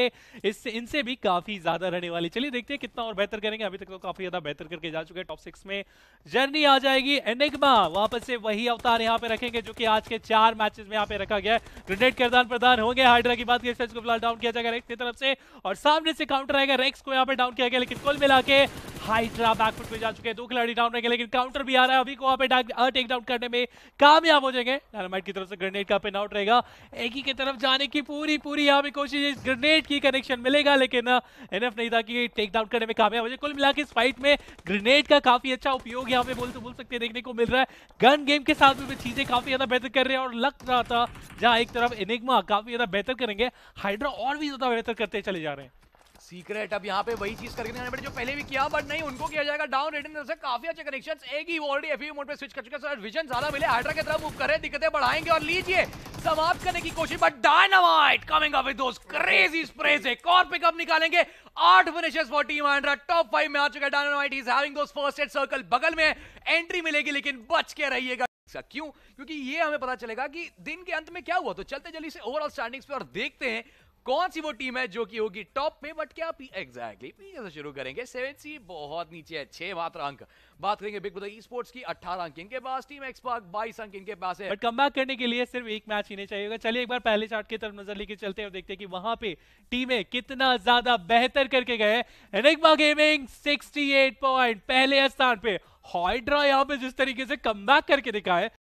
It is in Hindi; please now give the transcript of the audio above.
इससे इनसे भी काफी ज्यादा रहने वाली चलिए देखते हैं कितना और बेहतर करेंगे अभी तक तो काफी ज्यादा बेहतर करके जा चुके हैं टॉप सिक्स में जर्नी आ जाएगी एनेगमा वापस से वही अवतार यहाँ पे रखेंगे जो कि आज के चार मैचेस में यहाँ पे रखा गया है ग्रेनेड आदान प्रदान होंगे हाइड्रा की बात करें को फिलहाल डाउन किया जाएगा रेक्स की तरफ से और सामने से काउंटर आएगा रेक्स को यहाँ पे डाउन किया गया लेकिन कुल मिला हाई हाइड्रा बैकफुट पे जा चुके हैं दो खिलाड़ी डाउन रहेंगे लेकिन काउंटर भी आ रहा है अभी को वहां पे टेक डाउन करने में कामयाब हो जाएंगे डायनामाइट की तरफ से ग्रेनेड का पिन आउट रहेगा एक ही की तरफ जाने की पूरी पूरी यहाँ पे कोशिश इस ग्रेनेड की कनेक्शन मिलेगा लेकिन एनएफ नहीं था कि टेक डाउन करने में कामयाब हो जाए कुल मिला के इस फाइट में ग्रेनेड का काफी अच्छा उपयोग यहाँ पे बोल तो बोल सकते देखने को मिल रहा है गन गेम के साथ भी चीजें काफी ज्यादा बेहतर कर रहे हैं और लग रहा था जहाँ एक तरफ एनिग्मा काफी ज्यादा बेहतर करेंगे हाइड्रा और भी ज्यादा बेहतर करते चले जा रहे हैं सीक्रेट अब यहाँ पे वही चीज करके दिखाने पड़े जो पहले भी किया बट नहीं उनको किया जाएगा डाउन रेडिंग से काफी अच्छे कनेक्शंस एक ही ऑलरेडी एफ मोड पे स्विच कर चुका है विजन ज्यादा मिले हाइड्रा की तरफ मूव कर दिक्कतें बढ़ाएंगे और लीजिए समाप्त करने की कोशिश but dynamite coming up with crazy spray से कॉर पिकअप निकालेंगे आठ फिनिशेस फॉर टीम आंड्रा टॉप फाइव में आ चुका है dynamite is having those first aid circle बगल में एंट्री मिलेगी लेकिन बच के रहिएगा क्यों क्योंकि ये हमें पता चलेगा कि दिन के अंत में क्या हुआ तो चलते जल्दी से ओवरऑल स्टैंडिंग्स पे और देखते हैं कौन सी वो टीम है जो कि होगी टॉप में बट क्या पी एग्जैक्टली पीछे से शुरू करेंगे सेवन सी बहुत नीचे है छह मात्र अंक बात करेंगे बिग बुदा स्पोर्ट्स की अठारह अंक इनके पास टीम एक्सपार्क बाईस अंक इनके पास है बट कमबैक करने के लिए सिर्फ एक मैच ही नहीं चाहिएगा चलिए एक बार पहले चार्ट की तरफ नजर लेके चलते हैं और देखते हैं कि वहां पे टीमें कितना ज्यादा बेहतर करके गए एनिग्मा गेमिंग सिक्सटी पॉइंट पहले स्थान पे हॉइड्रा यहाँ पे जिस तरीके से कम करके दिखा है